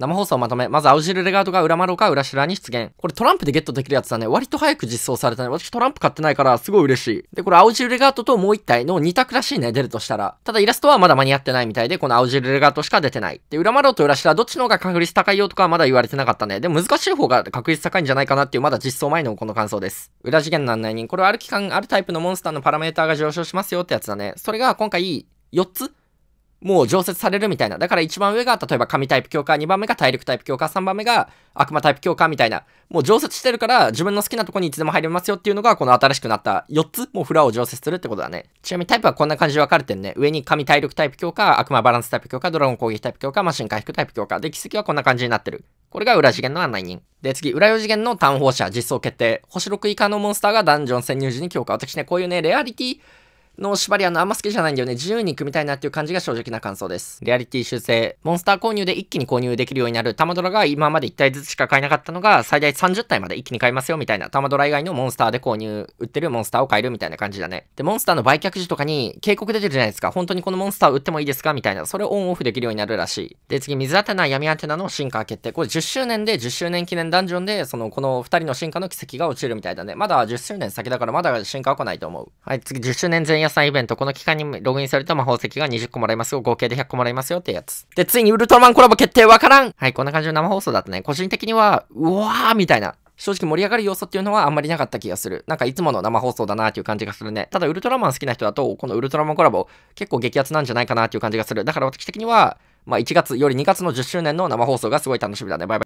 生放送まとめ。まず、青汁レガードが裏まろか裏しらに出現。これトランプでゲットできるやつだね。割と早く実装されたね。私トランプ買ってないから、すごい嬉しい。で、これ青汁レガードともう一体の二択らしいね。出るとしたら。ただイラストはまだ間に合ってないみたいで、この青汁レガードしか出てない。で、裏まろと裏しら。どっちの方が確率高いよとかはまだ言われてなかったね。で難しい方が確率高いんじゃないかなっていう、まだ実装前のこの感想です。裏次元の案内人。これはある期間、あるタイプのモンスターのパラメーターが上昇しますよってやつだね。それが今回、4つもう常設されるみたいな。だから一番上が、例えば神タイプ強化、二番目が体力タイプ強化、三番目が悪魔タイプ強化みたいな。もう常設してるから、自分の好きなとこにいつでも入れますよっていうのが、この新しくなった四つ、もうフラを常設するってことだね。ちなみにタイプはこんな感じで分かれてるね。上に神体力タイプ強化、悪魔バランスタイプ強化、ドラゴン攻撃タイプ強化、マシン回復タイプ強化。で、奇跡はこんな感じになってる。これが裏次元の案内人。で、次、裏4次元の探放射、実装決定。星6以下のモンスターがダンジョン潜入時に強化。私ね、こういうね、レアリティ、の縛りあの、あんま好きじゃないんだよね。自由に組みたいなっていう感じが正直な感想です。リアリティ修正。モンスター購入で一気に購入できるようになる。玉ドラが今まで1体ずつしか買えなかったのが、最大30体まで一気に買いますよみたいな。玉ドラ以外のモンスターで購入、売ってるモンスターを買えるみたいな感じだね。で、モンスターの売却時とかに警告出てるじゃないですか。本当にこのモンスター売ってもいいですかみたいな。それをオンオフできるようになるらしい。で、次、水アテナ、闇アテナの進化決定。これ10周年で10周年記念ダンジョンで、その、この2人の進化の奇跡が落ちるみたいだね。まだ10周年先だからまだ進化は来ないと思う。はい、次、10周年前夜屋さんイベント、この期間にログインされた魔法石が20個もらいますよ。合計で100個もらいますよってやつ。で、ついにウルトラマンコラボ決定わからんはい、こんな感じの生放送だったね。個人的には、うわーみたいな。正直盛り上がる要素っていうのはあんまりなかった気がする。なんかいつもの生放送だなっていう感じがするね。ただウルトラマン好きな人だと、このウルトラマンコラボ結構激アツなんじゃないかなっていう感じがする。だから私的には、まあ1月より2月の10周年の生放送がすごい楽しみだね。バイバイ。